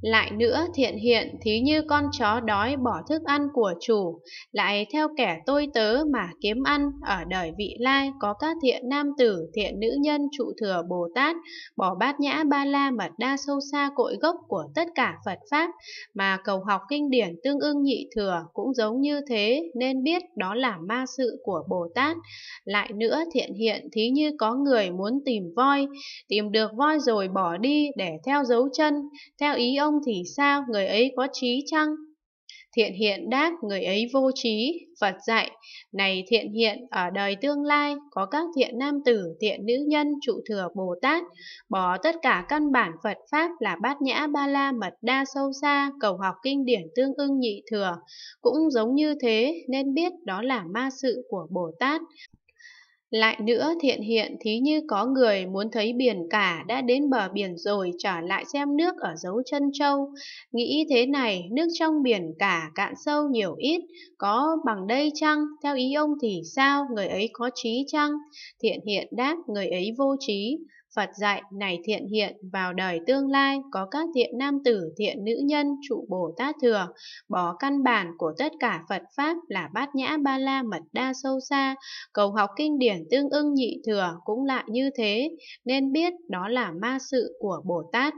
Lại nữa thiện hiện thí như con chó đói bỏ thức ăn của chủ, lại theo kẻ tôi tớ mà kiếm ăn, ở đời vị lai có các thiện nam tử, thiện nữ nhân trụ thừa Bồ Tát, bỏ bát nhã ba la mật đa sâu xa cội gốc của tất cả Phật Pháp, mà cầu học kinh điển tương ưng nhị thừa cũng giống như thế nên biết đó là ma sự của Bồ Tát. Lại nữa thiện hiện thí như có người muốn tìm voi, tìm được voi rồi bỏ đi để theo dấu chân, theo ý ông không thì sao, người ấy có trí chăng? Thiện hiện đáp người ấy vô trí, Phật dạy, này thiện hiện ở đời tương lai có các thiện nam tử, thiện nữ nhân trụ thừa Bồ Tát, bỏ tất cả căn bản Phật Pháp là bát nhã ba la mật đa sâu xa, cầu học kinh điển tương ưng nhị thừa. Cũng giống như thế nên biết đó là ma sự của Bồ Tát, lại nữa thiện hiện thí như có người muốn thấy biển cả đã đến bờ biển rồi trở lại xem nước ở dấu chân châu. Nghĩ thế này, nước trong biển cả cạn sâu nhiều ít, có bằng đây chăng? Theo ý ông thì sao? Người ấy có trí chăng? Thiện hiện đáp người ấy vô trí. Phật dạy này thiện hiện vào đời tương lai có các thiện nam tử, thiện nữ nhân, trụ Bồ Tát thừa, bỏ căn bản của tất cả Phật Pháp là bát nhã ba la mật đa sâu xa, cầu học kinh điển tương ưng nhị thừa cũng lại như thế, nên biết đó là ma sự của Bồ Tát.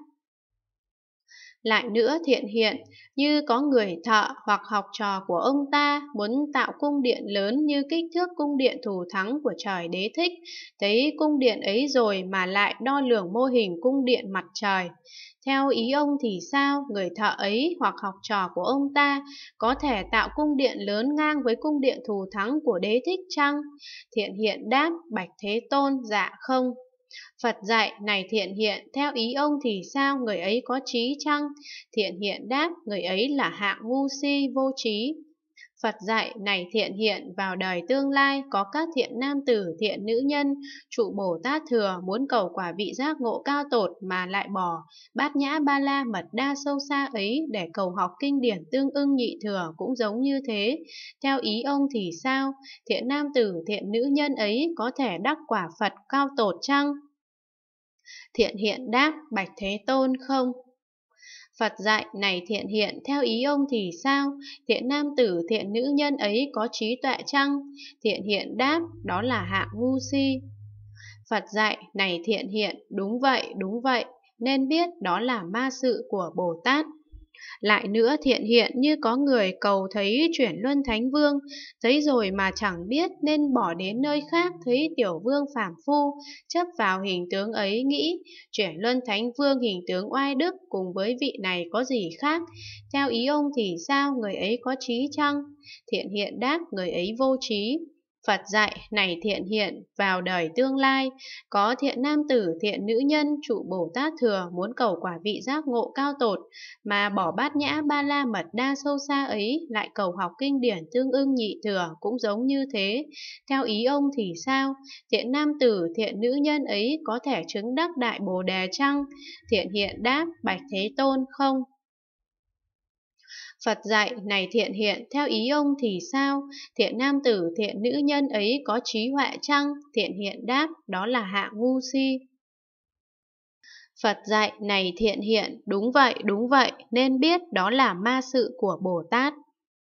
Lại nữa thiện hiện, như có người thợ hoặc học trò của ông ta muốn tạo cung điện lớn như kích thước cung điện thủ thắng của trời đế thích, thấy cung điện ấy rồi mà lại đo lường mô hình cung điện mặt trời. Theo ý ông thì sao người thợ ấy hoặc học trò của ông ta có thể tạo cung điện lớn ngang với cung điện thù thắng của đế thích chăng? Thiện hiện đáp, bạch thế tôn, dạ không. Phật dạy này thiện hiện, theo ý ông thì sao, người ấy có trí chăng? Thiện hiện đáp, người ấy là hạng ngu si, vô trí. Phật dạy này thiện hiện vào đời tương lai có các thiện nam tử, thiện nữ nhân, trụ Bồ Tát thừa muốn cầu quả vị giác ngộ cao tột mà lại bỏ, bát nhã ba la mật đa sâu xa ấy để cầu học kinh điển tương ưng nhị thừa cũng giống như thế. Theo ý ông thì sao? Thiện nam tử, thiện nữ nhân ấy có thể đắc quả Phật cao tột chăng? Thiện hiện đáp, bạch thế tôn không? Phật dạy này thiện hiện theo ý ông thì sao? Thiện nam tử thiện nữ nhân ấy có trí tuệ chăng? Thiện hiện đáp, đó là hạng ngu si. Phật dạy này thiện hiện, đúng vậy, đúng vậy, nên biết đó là ma sự của Bồ Tát lại nữa thiện hiện như có người cầu thấy chuyển luân thánh vương, thấy rồi mà chẳng biết nên bỏ đến nơi khác thấy tiểu vương phàm phu, chấp vào hình tướng ấy nghĩ, chuyển luân thánh vương hình tướng oai đức cùng với vị này có gì khác, theo ý ông thì sao người ấy có trí chăng? Thiện hiện đáp người ấy vô trí. Phật dạy này thiện hiện vào đời tương lai, có thiện nam tử, thiện nữ nhân, trụ Bồ Tát thừa muốn cầu quả vị giác ngộ cao tột, mà bỏ bát nhã ba la mật đa sâu xa ấy lại cầu học kinh điển tương ưng nhị thừa cũng giống như thế. Theo ý ông thì sao? Thiện nam tử, thiện nữ nhân ấy có thể chứng đắc đại Bồ Đề chăng? Thiện hiện đáp, bạch thế tôn không? Phật dạy này thiện hiện theo ý ông thì sao? Thiện nam tử thiện nữ nhân ấy có trí huệ chăng? Thiện hiện đáp đó là hạ ngu si. Phật dạy này thiện hiện đúng vậy đúng vậy nên biết đó là ma sự của Bồ Tát.